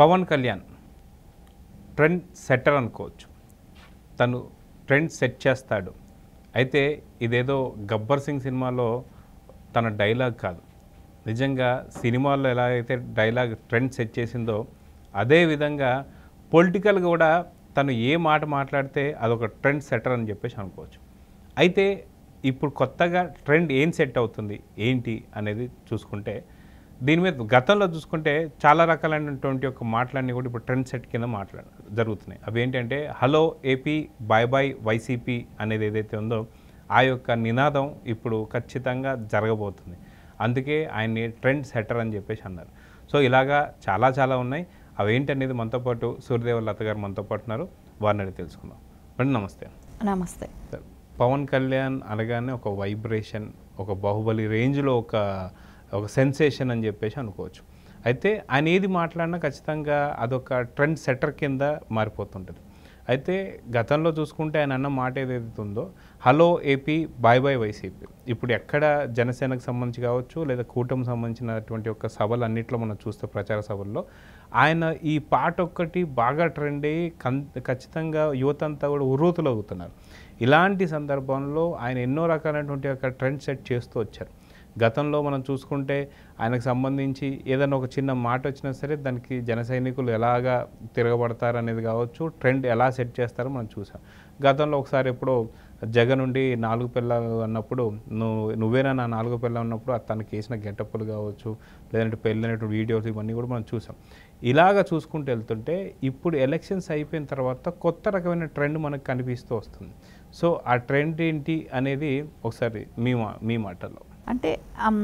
Pawan Kalyan trend setter అనుకోవచ్చు తను trend set చేస్తాడు అయితే ఇదేదో గబ్బర్ సింగ్ సినిమాలో తన డైలాగ్ కాదు నిజంగా సినిమాల్లో ఎలా అయితే డైలాగ్ ట్రెండ్ సెట్ చేసిందో అదేవిధంగా పొలిటికల్ కూడా తను ఏ మాట మాట్లాడితే అదొక ట్రెండ్ సెటర్ అని చెప్పేసి అనుకోవచ్చు అయితే ఇప్పుడు కొత్తగా ట్రెండ్ ఏం సెట్ అవుతుంది ఏంటి అనేది చూసుకుంటే దీని మీద గతంలో చూసుకుంటే చాలా రకాలైనటువంటి ఒక మాటలన్నీ కూడా ఇప్పుడు ట్రెండ్ సెట్ కింద మాట్లాడ జరుగుతున్నాయి అవి ఏంటంటే hello AP bye bye Y C P అనేది ఏదైతే ఉందో ఆ యొక్క నినాదం ఇప్పుడు ఖచ్చితంగా జరగబోతుంది అందుకే ఆయన్ని ట్రెండ్ సెటర్ అని చెప్పేసి అన్నారు సో ఇలాగా చాలా చాలా ఉన్నాయి అవి ఏంటనేది మనతో పాటు సూర్యదేవ లత గారు మనతో పాటు ఉన్నారు వారిని తెలుసుకుందాం రండి నమస్తే నమస్తే పవన్ కళ్యాణ్ అనగానే ఒక వైబ్రేషన్ ఒక బాహుబలి రేంజ్లో ఒక ఒక సెన్సేషన్ అని చెప్పేసి అనుకోవచ్చు అయితే ఆయన ఏది మాట్లాడినా ఖచ్చితంగా అదొక ట్రెండ్ సెటర్ కింద మారిపోతుంటుంది అయితే గతంలో చూసుకుంటే ఆయన అన్న మాట ఏదైతే ఉందో hello AP bye bye Y C P ఇప్పుడు ఎక్కడ జనసేనకు సంబంధించి కావచ్చు లేదా కూటమి సంబంధించినటువంటి ఒక సభలు అన్నింటిలో మనం చూస్తే ప్రచార సభల్లో ఆయన ఈ పాట ఒక్కటి బాగా ట్రెండ్ అయ్యి ఖచ్చితంగా యువత అంతా కూడా ఉర్రూతులు అవుతున్నారు ఇలాంటి సందర్భంలో ఆయన ఎన్నో రకాలైనటువంటి ఒక ట్రెండ్ సెట్ చేస్తూ వచ్చారు గతంలో మనం చూసుకుంటే ఆయనకు సంబంధించి ఏదైనా ఒక చిన్న మాట వచ్చినా సరే దానికి జన సైనికులు ఎలాగా తిరగబడతారు అనేది కావచ్చు ట్రెండ్ ఎలా సెట్ చేస్తారో మనం చూసాం గతంలో ఒకసారి ఎప్పుడో జగన్ నుండి నాలుగు పిల్లలు అన్నప్పుడు నువ్వు నువ్వేనా నా నాలుగు పిల్లలు ఉన్నప్పుడు తనకి వేసిన గెటప్పులు కావచ్చు లేదంటే పెళ్ళినటువంటి వీడియోస్ ఇవన్నీ కూడా మనం చూసాం ఇలాగ చూసుకుంటూ వెళ్తుంటే ఇప్పుడు ఎలక్షన్స్ అయిపోయిన తర్వాత కొత్త రకమైన ట్రెండ్ మనకు కనిపిస్తూ వస్తుంది సో ఆ ట్రెండ్ ఏంటి అనేది ఒకసారి మీ మా మీ మాటల్లో అంటే um,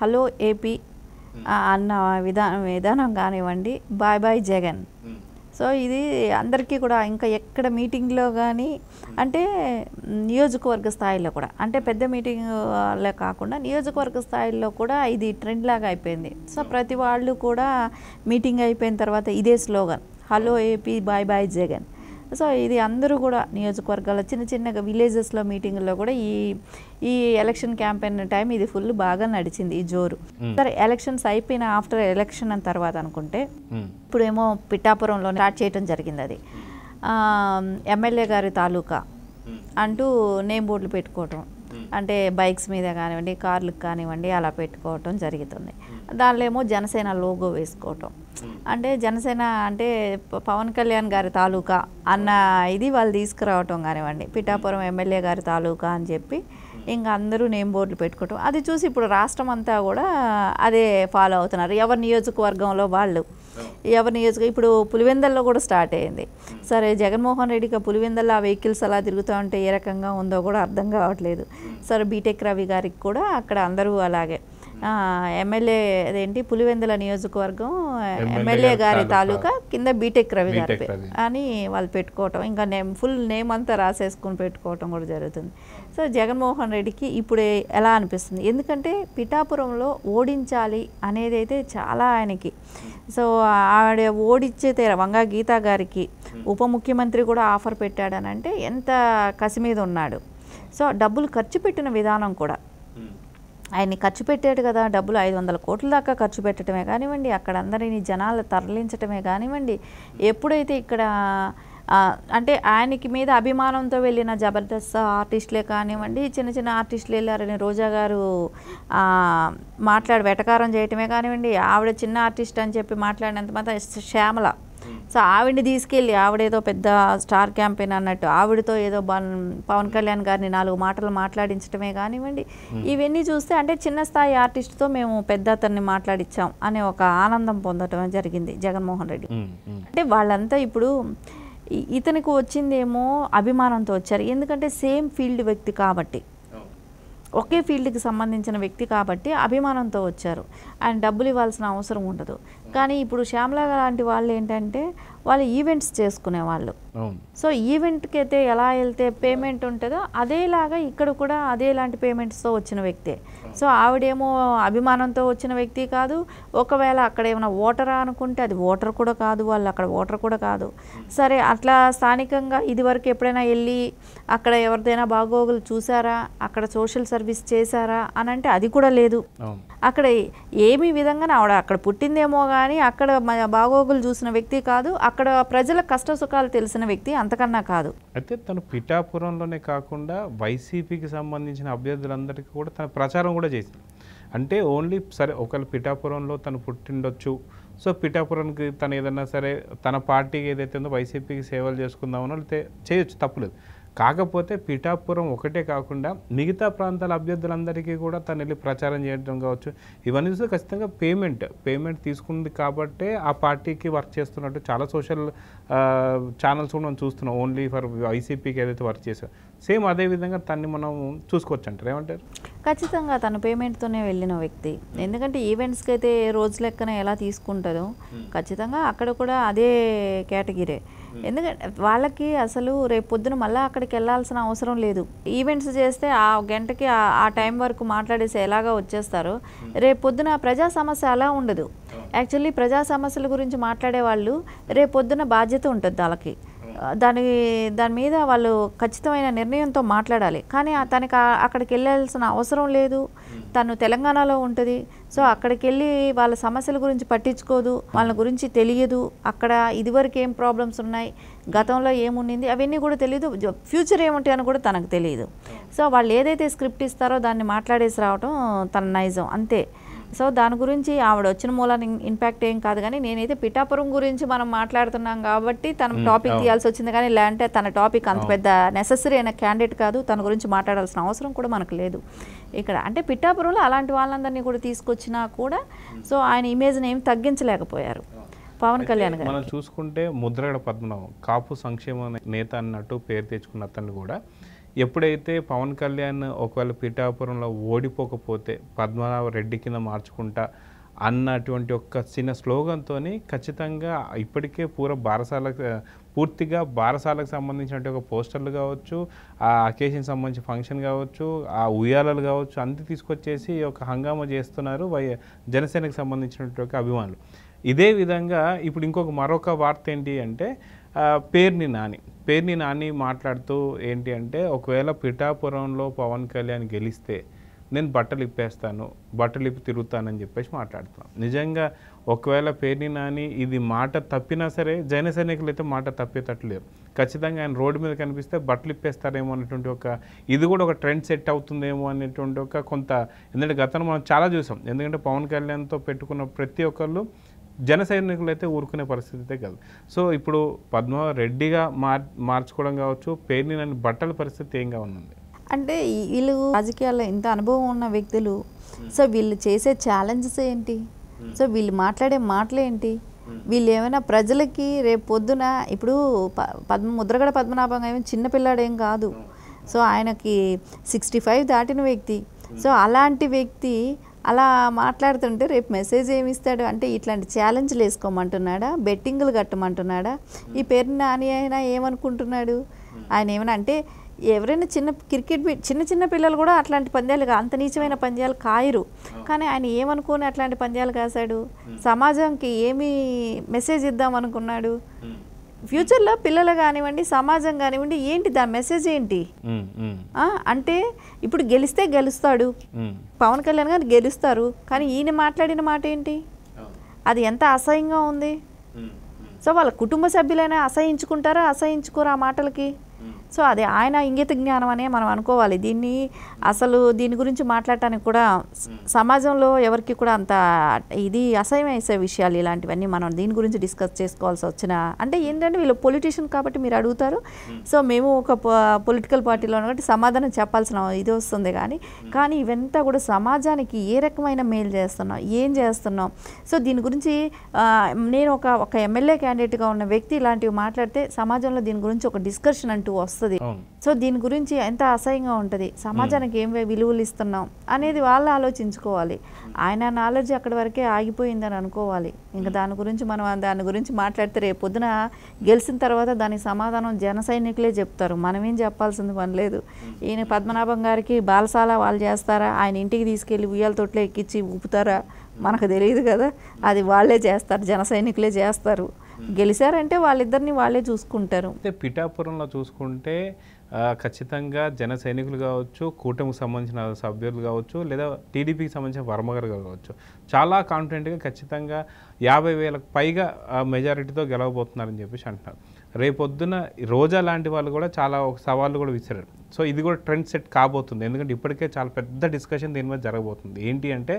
హలో ఏపీ hmm. అన్న విధానం విధానం కానివ్వండి bye bye Jagan hmm. So ఇది అందరికీ కూడా ఇంకా ఎక్కడ మీటింగ్లో కానీ hmm. అంటే నియోజకవర్గ స్థాయిలో కూడా అంటే పెద్ద మీటింగ్లో కాకుండా నియోజకవర్గ స్థాయిలో కూడా ఇది ట్రెండ్ లాగా అయిపోయింది సో ప్రతి వాళ్ళు కూడా మీటింగ్ అయిపోయిన తర్వాత ఇదే slogan hello AP bye bye Jagan so ఇది అందరూ కూడా నియోజకవర్గాల చిన్న చిన్న విలేజెస్లో మీటింగ్లో కూడా ఈ ఈ ఎలక్షన్ క్యాంపెయిన్ టైం ఇది ఫుల్ బాగా నడిచింది ఈ జోరు సరే ఎలక్షన్స్ అయిపోయిన ఆఫ్టర్ ఎలక్షన్ అని తర్వాత అనుకుంటే ఇప్పుడేమో పిఠాపురంలో స్టార్ట్ చేయడం జరిగింది అది ఎమ్మెల్యే గారి తాలూకా అంటూ నేమ్ బోర్డులు పెట్టుకోవటం అంటే బైక్స్ మీద కానివ్వండి కార్లకు కానివ్వండి అలా పెట్టుకోవటం జరుగుతుంది దానిలో ఏమో జనసేన లోగో వేసుకోవటం అంటే జనసేన అంటే పవన్ కళ్యాణ్ గారి తాలూకా అన్న ఇది వాళ్ళు తీసుకురావటం కానివ్వండి పిఠాపురం ఎమ్మెల్యే గారి తాలూకా అని చెప్పి ఇంకా అందరూ నేమ్ బోర్డులు పెట్టుకోవటం అది చూసి ఇప్పుడు రాష్ట్రం అంతా కూడా అదే ఫాలో అవుతున్నారు ఎవరి నియోజకవర్గంలో వాళ్ళు ఎవరి నియోజక ఇప్పుడు పులివెందల్లో కూడా స్టార్ట్ అయింది సరే జగన్మోహన్ రెడ్డికి పులివెందల్లో ఆ వెహికల్స్ అలా తిరుగుతూ ఉంటే ఏ రకంగా ఉందో కూడా అర్థం కావట్లేదు సరే బీటెక్ రవి గారికి కూడా అక్కడ అందరూ అలాగే ఎమ్మెల్యే అదేంటి పులివెందుల నియోజకవర్గం ఎమ్మెల్యే గారి తాలూకా కింద బీటెక్ రవి గారి అని వాళ్ళు పెట్టుకోవటం ఇంకా నేమ్ ఫుల్ నేమ్ అంతా రాసేసుకుని పెట్టుకోవటం కూడా జరుగుతుంది సో జగన్మోహన్ రెడ్డికి ఇప్పుడు ఎలా అనిపిస్తుంది ఎందుకంటే పిఠాపురంలో ఓడించాలి అనేది అయితే చాలా ఆయనకి సో ఆవిడ ఓడిచ్చే తీర వంగా గీతా గారికి ఉప ముఖ్యమంత్రి కూడా ఆఫర్ పెట్టాడనంటే ఎంత కసి మీద ఉన్నాడు సో డబ్బులు ఖర్చు పెట్టిన విధానం కూడా ఆయన్ని ఖర్చు పెట్టాడు కదా డబ్బులు ఐదు వందల కోట్ల దాకా ఖర్చు పెట్టడమే కానివ్వండి అక్కడ అందరినీ జనాలు తరలించడమే కానివ్వండి ఎప్పుడైతే ఇక్కడ అంటే ఆయనకి మీద అభిమానంతో వెళ్ళిన జబర్దస్త్ ఆర్టిస్టులే కానివ్వండి చిన్న చిన్న ఆర్టిస్టులు వెళ్ళారని రోజా గారు మాట్లాడి వెటకారం చేయటమే కానివ్వండి ఆవిడ చిన్న ఆర్టిస్ట్ అని చెప్పి మాట్లాడినంత మాత్రం శ్యామల సో ఆవిడని తీసుకెళ్ళి ఆవిడేదో పెద్ద స్టార్ క్యాంపెయిన్ అన్నట్టు ఆవిడతో ఏదో పవన్ కళ్యాణ్ గారిని నాలుగు మాటలు మాట్లాడించడమే కానివ్వండి ఇవన్నీ చూస్తే అంటే చిన్న స్థాయి ఆర్టిస్ట్తో మేము పెద్ద అతన్ని మాట్లాడించాం అనే ఒక ఆనందం పొందటం జరిగింది జగన్మోహన్ రెడ్డి అంటే వాళ్ళంతా ఇప్పుడు ఇతనికి వచ్చిందేమో అభిమానంతో వచ్చారు ఎందుకంటే సేమ్ ఫీల్డ్ వ్యక్తి కాబట్టి ఒకే ఫీల్డ్కి సంబంధించిన వ్యక్తి కాబట్టి అభిమానంతో వచ్చారు ఆయన డబ్బులు ఇవ్వాల్సిన అవసరం ఉండదు కానీ ఇప్పుడు శ్యామల లాంటి వాళ్ళు ఏంటంటే వాళ్ళు ఈవెంట్స్ చేసుకునే వాళ్ళు సో ఈవెంట్కి అయితే ఎలా వెళ్తే పేమెంట్ ఉంటుందో అదేలాగా ఇక్కడ కూడా అదే లాంటి పేమెంట్స్తో వచ్చిన వ్యక్తే సో ఆవిడేమో అభిమానంతో వచ్చిన వ్యక్తి కాదు ఒకవేళ అక్కడ ఏమైనా ఓటరా అనుకుంటే అది ఓటర్ కూడా కాదు వాళ్ళు అక్కడ ఓటర్ కూడా కాదు సరే అట్లా స్థానికంగా ఇదివరకు ఎప్పుడైనా వెళ్ళి అక్కడ ఎవరిదైనా బాగోగులు చూసారా అక్కడ సోషల్ సర్వీస్ చేశారా అని అంటే అది కూడా లేదు అక్కడ ఏమి విధంగా ఆవిడ అక్కడ పుట్టిందేమో కానీ కానీ అక్కడ మన బాగోగులు చూసిన వ్యక్తి కాదు అక్కడ ప్రజల కష్ట సుఖాలు తెలిసిన వ్యక్తి అంతకన్నా కాదు అయితే తను పిఠాపురంలోనే కాకుండా వైసీపీకి సంబంధించిన అభ్యర్థులందరికీ కూడా తన ప్రచారం కూడా చేసింది అంటే ఓన్లీ సరే ఒకవేళ పిఠాపురంలో తను పుట్టిండొచ్చు సో పిఠాపురానికి తను ఏదన్నా సరే తన పార్టీకి ఏదైతే ఉందో వైసీపీకి సేవలు చేసుకుందామనో లేకపోతే చేయొచ్చు తప్పులేదు కాకపోతే పిఠాపురం ఒకటే కాకుండా మిగతా ప్రాంతాల అభ్యర్థులందరికీ కూడా తను వెళ్ళి ప్రచారం చేయడం కావచ్చు ఇవన్నీ చూస్తే ఖచ్చితంగా పేమెంట్ పేమెంట్ తీసుకుంది కాబట్టే ఆ పార్టీకి వర్క్ చేస్తున్నట్టు చాలా సోషల్ ఛానల్స్ కూడా మనం చూస్తున్నాం ఓన్లీ ఫర్ వైసీపీకి ఏదైతే వర్క్ చేసా సేమ్ అదే విధంగా తన్ని మనం చూసుకోవచ్చు అంటారు ఏమంటారు ఖచ్చితంగా తను పేమెంట్తోనే వెళ్ళిన వ్యక్తి ఎందుకంటే ఈవెంట్స్కి అయితే రోజు లెక్కన ఎలా తీసుకుంటుందో ఖచ్చితంగా అక్కడ కూడా అదే కేటగిరీ ఎందుకంటే వాళ్ళకి అసలు రేపు పొద్దున మళ్ళీ అక్కడికి వెళ్ళాల్సిన అవసరం లేదు ఈవెంట్స్ చేస్తే ఆ గంటకి ఆ టైం వరకు మాట్లాడేసి ఎలాగా వచ్చేస్తారు రేపు పొద్దున ప్రజా సమస్య అలా ఉండదు యాక్చువల్లీ ప్రజా సమస్యల గురించి మాట్లాడే వాళ్ళు రేపు పొద్దున బాధ్యత ఉంటుంది వాళ్ళకి దాని దాని మీద వాళ్ళు ఖచ్చితమైన నిర్ణయంతో మాట్లాడాలి కానీ తనకి అక్కడికి వెళ్ళాల్సిన అవసరం లేదు తను తెలంగాణలో ఉంటుంది సో అక్కడికి వెళ్ళి వాళ్ళ సమస్యల గురించి పట్టించుకోదు వాళ్ళ గురించి తెలియదు అక్కడ ఇదివరకు ఏం ప్రాబ్లమ్స్ ఉన్నాయి గతంలో ఏముండింది అవన్నీ కూడా తెలియదు ఫ్యూచర్ ఏముంటాయి అని కూడా తనకు తెలియదు సో వాళ్ళు ఏదైతే స్క్రిప్ట్ ఇస్తారో దాన్ని మాట్లాడేసి రావడం తన నైజం అంతే సో దాని గురించి ఆవిడ వచ్చిన మూలాన్ని ఇంపాక్ట్ ఏం కాదు కానీ నేనైతే పిఠాపురం గురించి మనం మాట్లాడుతున్నాం కాబట్టి తన టాపిక్ తీయాల్సి వచ్చింది కానీ లేదంటే తన టాపిక్ అంత పెద్ద నెససరీ అయిన క్యాండిడేట్ కాదు తన గురించి మాట్లాడాల్సిన అవసరం కూడా మనకు లేదు ఇక్కడ అంటే పిఠాపురంలో అలాంటి వాళ్ళందరినీ కూడా తీసుకొచ్చినా కూడా సో ఆయన ఇమేజ్ని ఏం తగ్గించలేకపోయారు పవన్ కళ్యాణ్ మనం చూసుకుంటే ముద్రగడ పద్మనాభం కాపు సంక్షేమ నేత అన్నట్టు పేరు తెచ్చుకున్న అతన్ని కూడా ఎప్పుడైతే పవన్ కళ్యాణ్ ఒకవేళ పిఠాపురంలో ఓడిపోకపోతే పద్మనాభ రెడ్డి కింద మార్చుకుంటా అన్నటువంటి ఒక్క చిన్న స్లోగన్తో ఖచ్చితంగా ఇప్పటికే పూర బారసాల పూర్తిగా బారసాలకు సంబంధించినటువంటి ఒక పోస్టర్లు కావచ్చు ఆ అకేషన్ సంబంధించిన ఫంక్షన్ కావచ్చు ఆ ఉయ్యాలలు కావచ్చు అన్ని తీసుకొచ్చేసి ఒక హంగామా చేస్తున్నారు వై జనసేనకు సంబంధించినటువంటి ఒక అభిమానులు ఇదే విధంగా ఇప్పుడు ఇంకొక మరొక వార్త ఏంటి అంటే పేర్ని నాని పేర్ని నాని మాట్లాడుతూ ఏంటి అంటే ఒకవేళ పిఠాపురంలో పవన్ కళ్యాణ్ గెలిస్తే నేను బట్టలు ఇప్పేస్తాను బట్టలు ఇప్పి తిరుగుతానని చెప్పేసి మాట్లాడుతున్నాం నిజంగా ఒకవేళ పేర్ని నాని ఇది మాట తప్పినా సరే జైన సైనికులు అయితే మాట తప్పేటట్లేదు ఖచ్చితంగా ఆయన రోడ్డు మీద కనిపిస్తే బట్టలు ఇప్పేస్తారేమో అనేటువంటి ఒక ఇది కూడా ఒక ట్రెండ్ సెట్ అవుతుందేమో అనేటువంటి ఒక కొంత ఎందుకంటే గతంలో మనం చాలా చూసాం ఎందుకంటే పవన్ కళ్యాణ్తో పెట్టుకున్న ప్రతి ఒక్కళ్ళు జన సైనికులు అయితే ఊరుకునే పరిస్థితి అయితే కాదు సో ఇప్పుడు పద్మ రెడ్డిగా మార్ మార్చుకోవడం కావచ్చు పేరుని నన్ను బట్టల పరిస్థితి ఏంగా ఉంది అంటే వీళ్ళు రాజకీయాల్లో ఇంత అనుభవం ఉన్న వ్యక్తులు సో వీళ్ళు చేసే ఛాలెంజెస్ ఏంటి సో వీళ్ళు మాట్లాడే మాటలు ఏంటి వీళ్ళు ఏమైనా ప్రజలకి రేపు పొద్దున ఇప్పుడు పద్మ ముద్రగడ పద్మనాభం ఏమి చిన్నపిల్లాడేం కాదు సో ఆయనకి సిక్స్టీ ఫైవ్ దాటిన వ్యక్తి సో అలాంటి వ్యక్తి అలా మాట్లాడుతుంటే రేపు మెసేజ్ ఏమి ఇస్తాడు అంటే ఇట్లాంటి ఛాలెంజ్లు వేసుకోమంటున్నాడా బెట్టింగ్లు కట్టమంటున్నాడా ఈ పేరు నాని అయినా ఏమనుకుంటున్నాడు ఆయన ఏమైనా అంటే ఎవరైనా చిన్న క్రికెట్ చిన్న చిన్న పిల్లలు కూడా అట్లాంటి పంద్యాలు అంత నీచమైన పంద్యాలు కాయరు కానీ ఆయన ఏమనుకుని అట్లాంటి పంద్యాలు కాశాడు సమాజంకి ఏమి మెసేజ్ ఇద్దాం అనుకున్నాడు ఫ్యూచర్లో పిల్లలు కానివ్వండి సమాజం కానివ్వండి ఏంటి దాని మెసేజ్ ఏంటి అంటే ఇప్పుడు గెలిస్తే గెలుస్తాడు పవన్ కళ్యాణ్ గారు గెలుస్తారు కానీ ఈయన మాట్లాడిన మాట ఏంటి అది ఎంత అసహ్యంగా ఉంది సో వాళ్ళ కుటుంబ సభ్యులైనా అసహించుకుంటారా అసహించుకోరు ఆ మాటలకి సో అది ఆయన ఇంగిత జ్ఞానం అనే మనం అనుకోవాలి దీన్ని అసలు దీని గురించి మాట్లాడటానికి కూడా సమాజంలో ఎవరికి కూడా అంత ఇది అసహ్యం వేసే విషయాలు ఇలాంటివన్నీ మనం దీని గురించి డిస్కస్ చేసుకోవాల్సి వచ్చిన అంటే ఏంటంటే వీళ్ళు పొలిటీషియన్ కాబట్టి మీరు అడుగుతారు సో మేము ఒక పొలిటికల్ పార్టీలో కాబట్టి సమాధానం చెప్పాల్సిన ఇది వస్తుంది కానీ కానీ ఇవంతా కూడా సమాజానికి ఏ రకమైన మేలు చేస్తున్నాం ఏం చేస్తున్నాం సో దీని గురించి నేను ఒక ఒక ఎమ్మెల్యే క్యాండిడేట్గా ఉన్న వ్యక్తి ఇలాంటివి మాట్లాడితే సమాజంలో దీని గురించి ఒక డిస్కషన్ అంటూ వస్తుంది వస్తుంది సో దీని గురించి ఎంత అసహ్యంగా ఉంటుంది సమాజానికి ఏం విలువలు ఇస్తున్నాం అనేది వాళ్ళు ఆలోచించుకోవాలి ఆయన నాలెడ్జ్ అక్కడి వరకే ఆగిపోయిందని అనుకోవాలి ఇంకా దాని గురించి మనం దాని గురించి మాట్లాడితే రేపు పొద్దున గెలిచిన తర్వాత దానికి సమాధానం జన సైనికులే చెప్తారు మనమేం చెప్పాల్సింది పని లేదు ఈయన పద్మనాభం గారికి బాలసాల వాళ్ళు చేస్తారా ఆయన ఇంటికి తీసుకెళ్ళి ఉయ్యాల తొట్లో ఎక్కించి ఊపుతారా మనకు తెలియదు కదా అది వాళ్ళే చేస్తారు జన సైనికులే చేస్తారు గెలిచారంటే వాళ్ళిద్దరిని వాళ్ళే చూసుకుంటారు అయితే పిఠాపురంలో చూసుకుంటే ఖచ్చితంగా జన సైనికులు కావచ్చు కూటమికి సంబంధించిన సభ్యులు కావచ్చు లేదా టీడీపీకి సంబంధించిన వర్మగారు కావచ్చు చాలా కాన్ఫిడెంట్గా ఖచ్చితంగా యాభై వేలకు పైగా మెజారిటీతో గెలవబోతున్నారని చెప్పేసి అంటున్నారు రేపొద్దున రోజా లాంటి వాళ్ళు కూడా చాలా ఒక సవాళ్ళు కూడా విసిరారు సో ఇది కూడా ట్రెండ్ సెట్ కాబోతుంది ఎందుకంటే ఇప్పటికే చాలా పెద్ద డిస్కషన్ దీని మీద జరగబోతుంది ఏంటి అంటే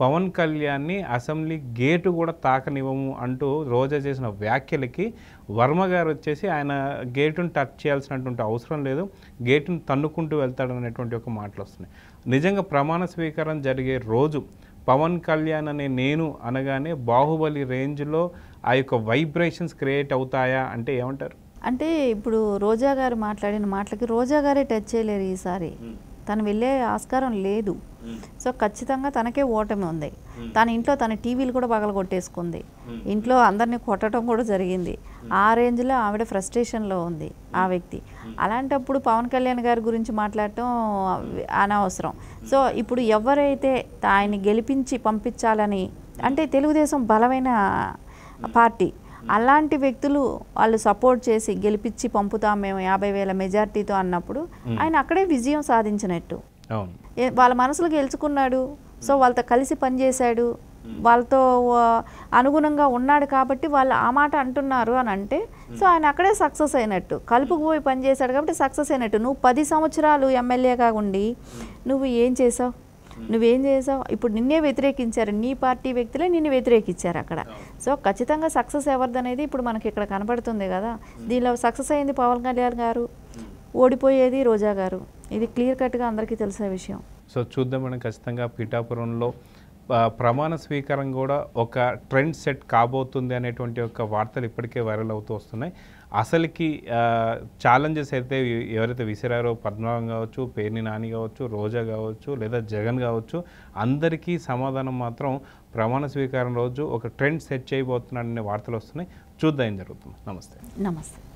పవన్ కళ్యాణ్ని అసెంబ్లీ గేటు కూడా తాకనివ్వము అంటూ రోజా చేసిన వ్యాఖ్యలకి వర్మ గారు వచ్చేసి ఆయన గేటును టచ్ చేయాల్సినటువంటి అవసరం లేదు గేటును తన్నుకుంటూ వెళ్తాడనేటువంటి ఒక మాటలు వస్తున్నాయి నిజంగా ప్రమాణ స్వీకారం జరిగే రోజు పవన్ కళ్యాణ్ అనే నేను అనగానే బాహుబలి రేంజ్లో ఆ యొక్క వైబ్రేషన్స్ క్రియేట్ అవుతాయా అంటే ఏమంటారు అంటే ఇప్పుడు రోజా గారు మాట్లాడిన మాటలకి రోజా గారే టచ్ చేయలేరు ఈసారి తను వెళ్ళే ఆస్కారం లేదు సో ఖచ్చితంగా తనకే ఓటమి ఉంది తన ఇంట్లో తన టీవీలు కూడా పగల కొట్టేసుకుంది ఇంట్లో అందరినీ కొట్టడం కూడా జరిగింది ఆ రేంజ్లో ఆవిడ ఫ్రస్ట్రేషన్లో ఉంది ఆ వ్యక్తి అలాంటప్పుడు పవన్ కళ్యాణ్ గారి గురించి మాట్లాడటం అనవసరం సో ఇప్పుడు ఎవరైతే ఆయన్ని గెలిపించి పంపించాలని అంటే తెలుగుదేశం బలమైన పార్టీ అలాంటి వ్యక్తులు వాళ్ళు సపోర్ట్ చేసి గెలిపించి పంపుతాం మేము యాభై వేల మెజార్టీతో అన్నప్పుడు ఆయన అక్కడే విజయం సాధించినట్టు వాళ్ళ మనసులు గెలుచుకున్నాడు సో వాళ్ళతో కలిసి పనిచేశాడు వాళ్ళతో అనుగుణంగా ఉన్నాడు కాబట్టి వాళ్ళు ఆ మాట అంటున్నారు అని అంటే సో ఆయన అక్కడే సక్సెస్ అయినట్టు కలుపుకుపోయి పనిచేశాడు కాబట్టి సక్సెస్ అయినట్టు నువ్వు పది సంవత్సరాలు ఎమ్మెల్యేగా ఉండి నువ్వు ఏం చేసావు నువ్వేం చేసావు ఇప్పుడు నిన్నే వ్యతిరేకించారు నీ పార్టీ వ్యక్తులే నిన్ను వ్యతిరేకించారు అక్కడ సో ఖచ్చితంగా సక్సెస్ అనేది ఇప్పుడు మనకి ఇక్కడ కనబడుతుంది కదా దీనిలో సక్సెస్ అయింది పవన్ కళ్యాణ్ గారు ఓడిపోయేది రోజా గారు ఇది క్లియర్ కట్గా అందరికీ తెలిసే విషయం సో చూద్దాం మనం ఖచ్చితంగా పీఠాపురంలో ప్రమాణ స్వీకారం కూడా ఒక ట్రెండ్ సెట్ కాబోతుంది అనేటువంటి ఒక వార్తలు ఇప్పటికే వైరల్ అవుతూ వస్తున్నాయి అసలుకి ఛాలెంజెస్ అయితే ఎవరైతే విసిరారో పద్మనాభం కావచ్చు పేర్ని నాని కావచ్చు రోజా కావచ్చు లేదా జగన్ కావచ్చు అందరికీ సమాధానం మాత్రం ప్రమాణ స్వీకారం రోజు ఒక ట్రెండ్ సెట్ చేయబోతున్నాడనే వార్తలు వస్తున్నాయి చూద్దాం జరుగుతుంది నమస్తే నమస్తే